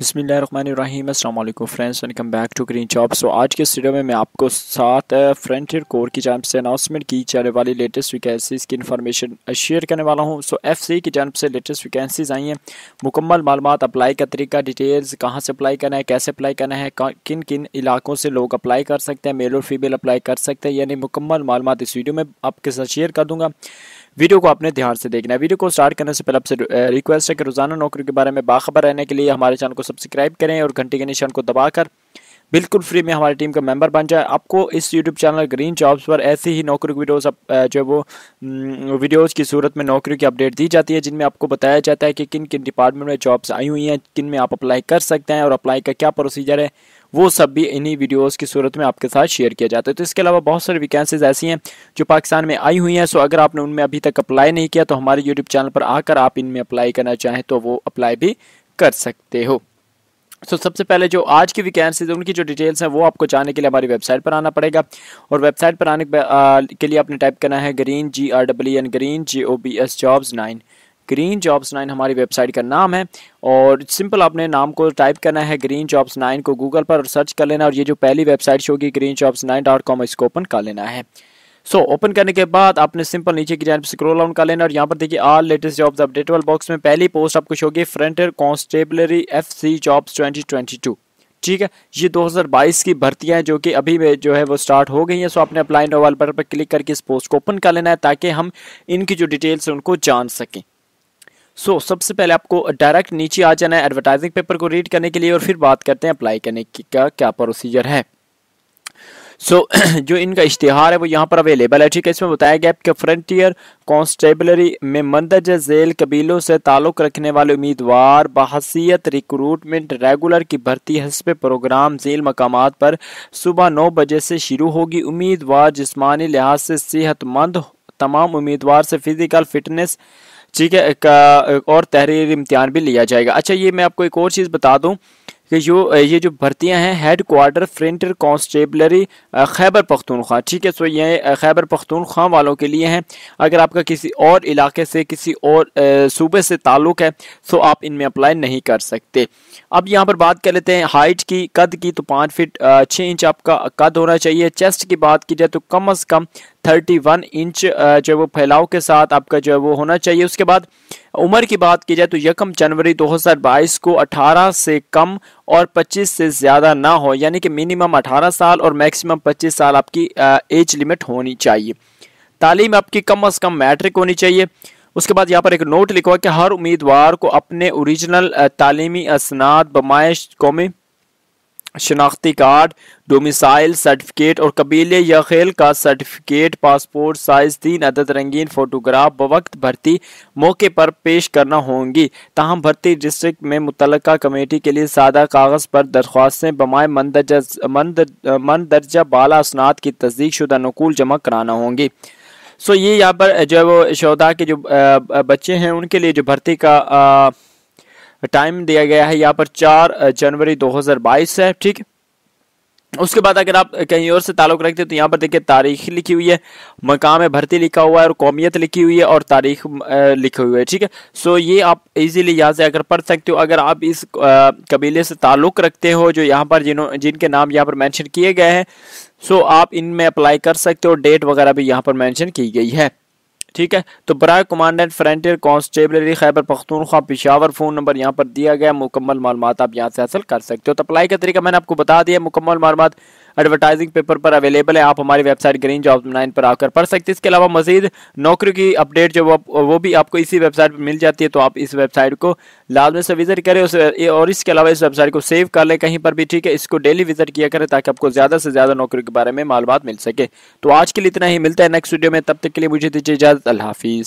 बसमीम अल्लाम friends welcome back to green job so तो आज के वीडियो में मैं आपको साथ फ्रंटियर कोर की जानब से अनाउंसमेंट की जाने वाली लेटेस्ट वैकेंसीज़ की इन्फॉर्मेशन शेयर करने वाला हूं सो एफ सी की जानब से लेटेस्ट वैकेंसीज़ आई हैं मुकम्मल मालूम अप्लाई का तरीका डिटेल्स कहाँ से अप्लाई करना है कैसे अप्लाई करना है किन किन इलाकों से लोग अप्लाई कर सकते हैं मेल और फीमेल अप्लाई कर सकते हैं यानी मुकम्मल मालूम इस वीडियो में आपके साथ शेयर कर दूँगा वीडियो को आपने ध्यान से देखना है वीडियो को स्टार्ट करने से पहले आपसे रिक्वेस्ट है कि रोजाना नौकरी के बारे में बाखबर रहने के लिए हमारे चैनल को सब्सक्राइब करें और घंटे के निशान को दबाकर बिल्कुल फ्री में हमारी टीम का मेंबर बन जाए आपको इस यूट्यूब चैनल ग्रीन जॉब्स पर ऐसी ही नौकरी की वीडियोस जो वो वीडियोस की सूरत में नौकरी की अपडेट दी जाती है जिनमें आपको बताया जाता है कि किन किन डिपार्टमेंट में जॉब्स आई हुई हैं किन में आप अप्लाई कर सकते हैं और अप्लाई का क्या प्रोसीजर है वो सब भी इन्हीं वीडियोस की सूरत में आपके साथ शेयर किया जाता है तो इसके अलावा बहुत सारी वैकेंसीज ऐसी हैं जो पाकिस्तान में आई हुई हैं सो अगर आपने उनमें अभी तक अप्लाई नहीं किया तो हमारे यूट्यूब चैनल पर आकर आप इनमें अप्लाई करना चाहें तो वो अप्लाई भी कर सकते हो सो so, सबसे पहले जो आज की वैकेंसीज उनकी जो डिटेल्स हैं वो आपको जानने के लिए हमारी वेबसाइट पर आना पड़ेगा और वेबसाइट पर आने के लिए आपने टाइप करना है green G R W N green G O B S jobs nine green jobs nine हमारी वेबसाइट का नाम है और सिंपल आपने नाम को टाइप करना है ग्रीन जॉब्स नाइन को गूगल पर सर्च कर लेना और ये जो पहली वेबसाइट शो की green jobs nine dot com इसको ओपन कर लेना है सो so, ओपन करने के बाद आपने सिंपल नीचे की जान स्क्रोल डाउन कर लेना और यहाँ पर देखिए all latest jobs update updatable box में पहली पोस्ट आपको शो की frontier constabulary F C jobs twenty twenty two ठीक है ये 2022 की भर्तियां जो कि अभी जो है वो स्टार्ट हो गई हैं सो आपने अप्लाई नोवाल पर क्लिक करके इस पोस्ट को ओपन कर लेना है ताकि हम इनकी जो डिटेल्स हैं उनको जान सकें सो so, सबसे पहले आपको डायरेक्ट नीचे आ जाना है एडवर्टाइजिंग पेपर को रीड करने के लिए और फिर बात करते हैं अप्लाई करने की क्या क्या प्रोसीजर है सो so, जो इनका इश्तिहार है वो यहाँ पर अवेलेबल है ठीक है इसमें बताया गया कि फ्रंटियर कॉन्स्टेबलरी में मंदरज जेल कबीलों से ताल्लुक़ रखने वाले उम्मीदवार बहसीत रिक्रूटमेंट रेगुलर की भर्ती हसब प्रोग्राम जेल मकाम पर सुबह नौ बजे से शुरू होगी उम्मीदवार जिसमानी लिहाज से सेहतमंद तमाम उम्मीदवार से फिज़िकल फिटनेस ठीक है का और तहरीर इम्तहान भी लिया जाएगा अच्छा ये मैं आपको एक और चीज़ बता दूँ कि जो ये जो भर्तियां हैं headquarter frontier constabulary Khyber Pakhtunkhwa ठीक है सो ये खैबर पख्तूनख्वा वालों के लिए हैं अगर आपका किसी और इलाके से किसी और सूबे से ताल्लुक़ है सो आप इनमें अप्लाई नहीं कर सकते अब यहाँ पर बात कर लेते हैं हाइट की कद की तो पाँच फिट छः इंच आपका कद होना चाहिए चेस्ट की बात की जाए तो कम अज़ कम 31 इंच जो है वो फैलाव के साथ आपका जो है वो होना चाहिए उसके बाद उम्र की बात की जाए तो यकम जनवरी 2022 को 18 से कम और 25 से ज़्यादा ना हो यानी कि मिनिमम 18 साल और मैक्सिमम 25 साल आपकी एज लिमिट होनी चाहिए तालीम आपकी कम अज़ कम मैट्रिक होनी चाहिए उसके बाद यहाँ पर एक नोट लिखा हुआ कि हर उम्मीदवार को अपने ओरिजिनल तालीमी असनाद बमाइश कौमी शनाख्ती कार्ड डोमिसाइल सर्टिफिकेट और कबीले या खेल का सर्टिफिकेट पासपोर्ट साइज तीन अदद रंगीन फोटोग्राफ बवक्त भर्ती मौके पर पेश करना होंगी तहम भर्ती डिस्ट्रिक्ट में मुतल कमेटी के लिए सादा कागज़ पर दरख्वास्तें बमाए मंदरजा मंदरजा बाला असनात की तस्दीक शुदा नकूल जमा कराना होंगी सो ये यहाँ पर जो है वो शहदा के जो बच्चे हैं उनके लिए जो भर्ती का टाइम दिया गया है यहाँ पर चार जनवरी 2022 है ठीक उसके बाद अगर आप कहीं और से ताल्लुक रखते हैं तो यहाँ पर देखिए तारीख लिखी हुई है मकाम भर्ती लिखा हुआ है और कौमियत लिखी हुई है और तारीख लिखी हुई है ठीक है सो ये आप इजीली यहाँ से अगर पढ़ सकते हो अगर आप इस कबीले से ताल्लुक रखते हो जो यहाँ पर जिन्हों जिनके नाम यहाँ पर मेंशन किए गए हैं सो आप इनमें अप्लाई कर सकते हो डेट वगैरह भी यहाँ पर मैंशन की गई है ठीक है तो बरए commandant frontier constabulary Khyber Pakhtunkhwa Peshawar phone number यहाँ पर दिया गया मुकम्मल मालूम आप यहाँ से हासिल कर सकते हो तो अप्लाई का तरीका मैंने आपको बता दिया मुकम्मल मालूम एडवर्टाइजिंग पेपर पर अवेलेबल है आप हमारी वेबसाइट ग्रीन जॉब नाइन पर आकर पढ़ सकते हैं इसके अलावा मजीद नौकरी की अपडेट जो वो भी आपको इसी वेबसाइट पर मिल जाती है तो आप इस वेबसाइट को लाजमी से विजिट करें उस और इसके अलावा इस वेबसाइट को सेव कर लें कहीं पर भी ठीक है इसको डेली विजिट किया करें ताकि आपको ज़्यादा से ज़्यादा नौकरी के बारे में मालूम मिल सके तो आज के लिए इतना ही मिलता है नेक्स्ट वीडियो में तब तक के लिए मुझे दीजिए इजाज़त अल्लाफिज हाफिज़